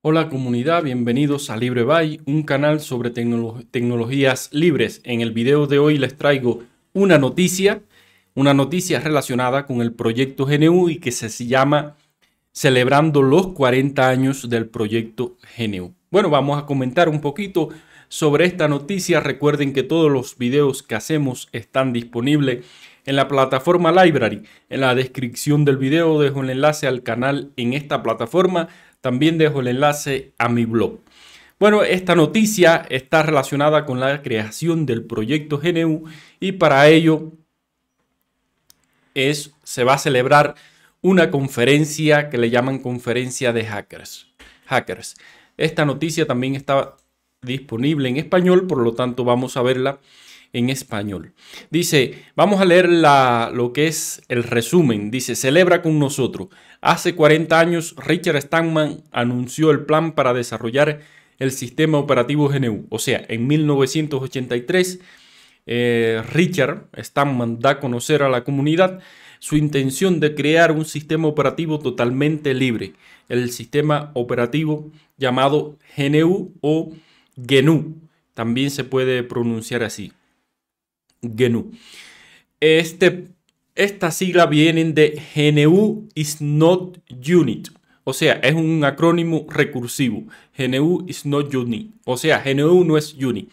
Hola comunidad, bienvenidos a LibreBay, un canal sobre tecnologías libres. En el video de hoy les traigo una noticia, una noticia relacionada con el proyecto GNU y que se llama Celebrando los 40 años del proyecto GNU. Bueno, vamos a comentar un poquito sobre esta noticia. Recuerden que todos los videos que hacemos están disponibles en la plataforma Library. En la descripción del video dejo el enlace al canal en esta plataforma también dejo el enlace a mi blog. Bueno, esta noticia está relacionada con la creación del proyecto GNU y para ello es, se va a celebrar una conferencia que le llaman conferencia de hackers. hackers. Esta noticia también está disponible en español, por lo tanto vamos a verla en español. Dice, vamos a leer lo que es el resumen. Dice, celebra con nosotros. Hace 40 años, Richard Stallman anunció el plan para desarrollar el sistema operativo GNU. O sea, en 1983, eh, Richard Stallman da a conocer a la comunidad su intención de crear un sistema operativo totalmente libre, el sistema operativo llamado GNU o GNU, también se puede pronunciar así. GNU. Este, esta sigla viene de GNU is not unit. O sea, es un acrónimo recursivo. GNU is not unit. O sea, GNU no es unit.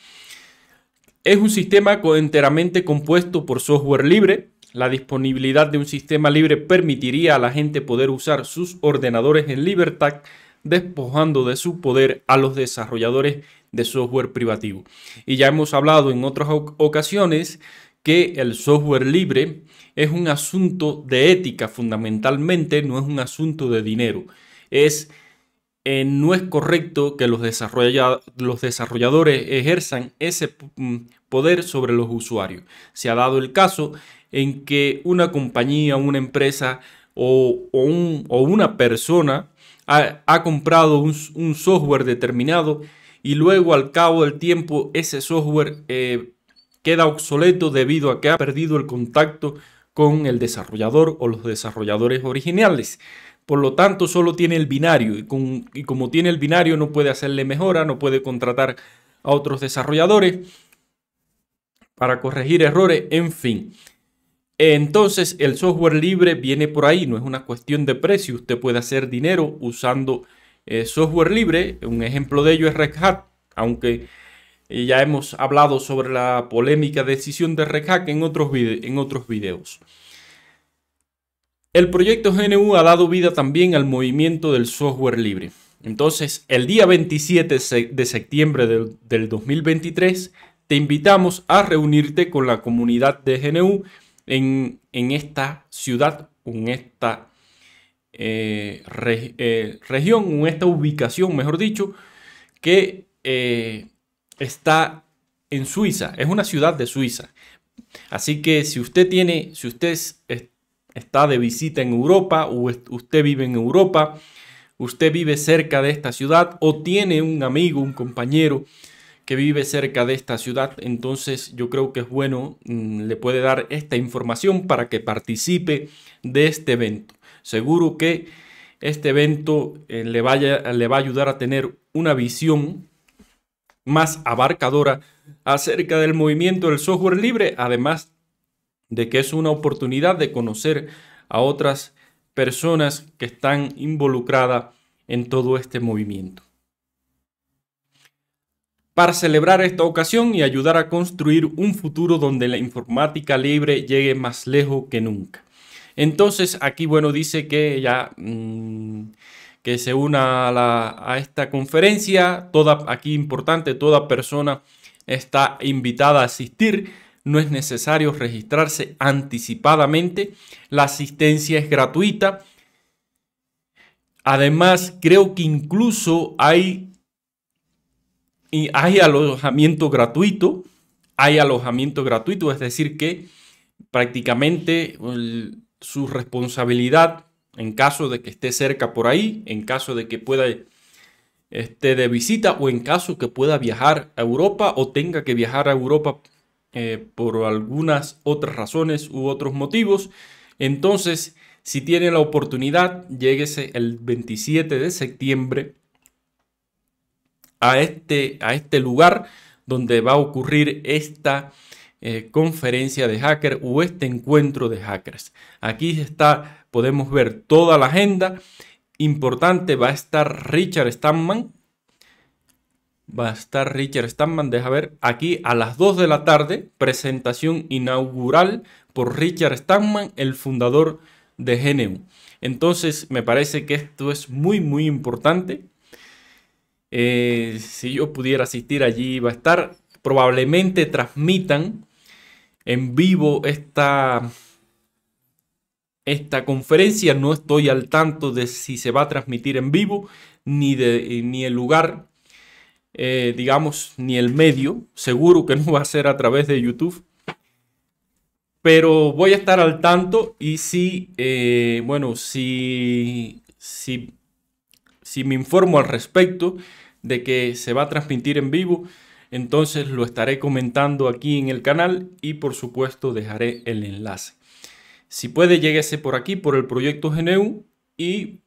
Es un sistema enteramente compuesto por software libre. La disponibilidad de un sistema libre permitiría a la gente poder usar sus ordenadores en libertad, despojando de su poder a los desarrolladores de software privativo. Y ya hemos hablado en otras ocasiones que el software libre es un asunto de ética fundamentalmente, no es un asunto de dinero. Es, eh, no es correcto que los, los desarrolladores ejerzan ese mm, poder sobre los usuarios. Se ha dado el caso en que una compañía, una empresa o, una persona ha, comprado un software determinado y luego al cabo del tiempo ese software eh, queda obsoleto debido a que ha perdido el contacto con el desarrollador o los desarrolladores originales. Por lo tanto, solo tiene el binario y, y, como tiene el binario no puede hacerle mejora, no puede contratar a otros desarrolladores para corregir errores, en fin. Entonces el software libre viene por ahí, no es una cuestión de precio, usted puede hacer dinero usando eh, software libre. Un ejemplo de ello es Red Hat, aunque eh, ya hemos hablado sobre la polémica decisión de Red Hat en otros, videos. El proyecto GNU ha dado vida también al movimiento del software libre. Entonces, el día 27 de septiembre del, 2023, te invitamos a reunirte con la comunidad de GNU en, en esta ciudad, en esta eh, eh, región, o esta ubicación, mejor dicho, que eh, está en Suiza, es una ciudad de Suiza. Así que si usted tiene, si usted está de visita en Europa o usted vive en Europa, usted vive cerca de esta ciudad o tiene un amigo, un compañero que vive cerca de esta ciudad, entonces yo creo que es bueno, mm, le puede dar esta información para que participe de este evento. Seguro que este evento eh, le va a ayudar a tener una visión más abarcadora acerca del movimiento del software libre, además de que es una oportunidad de conocer a otras personas que están involucradas en todo este movimiento. Para celebrar esta ocasión y ayudar a construir un futuro donde la informática libre llegue más lejos que nunca. Entonces aquí, bueno, dice que ya... Mm, que se una a, esta conferencia, toda, aquí importante, toda persona está invitada a asistir, no es necesario registrarse anticipadamente, la asistencia es gratuita, Además, creo que incluso hay, hay, alojamiento gratuito, hay alojamiento gratuito, es decir, que prácticamente su responsabilidad en caso de que esté cerca por ahí, en caso de que pueda esté de visita o en caso que pueda viajar a Europa o tenga que viajar a Europa eh, por algunas otras razones u otros motivos. Entonces, si tiene la oportunidad, lléguese el 27 de septiembre a este, a este lugar donde va a ocurrir esta eh, conferencia de hacker o este encuentro de hackers. Aquí está, podemos ver toda la agenda. Importante va a estar Richard Stanman Va a estar Richard Stallman, deja ver, aquí a las 2 de la tarde, presentación inaugural por Richard Stanman el fundador de GNU. Entonces, me parece que esto es muy, muy importante. Eh, si yo pudiera asistir allí, va a estar. Probablemente transmitan en vivo esta, esta conferencia. No estoy al tanto de si se va a transmitir en vivo, ni, de, ni el lugar, eh, digamos, ni el medio. Seguro que no va a ser a través de YouTube. Pero voy a estar al tanto y si, eh, bueno, si, si, si me informo al respecto de que se va a transmitir en vivo, entonces lo estaré comentando aquí en el canal y por supuesto dejaré el enlace. Si puede, lléguese por aquí, por el proyecto GNU y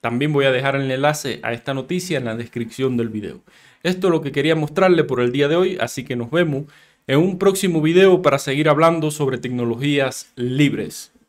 también voy a dejar el enlace a esta noticia en la descripción del video. Esto es lo que quería mostrarle por el día de hoy, así que nos vemos en un próximo video para seguir hablando sobre tecnologías libres.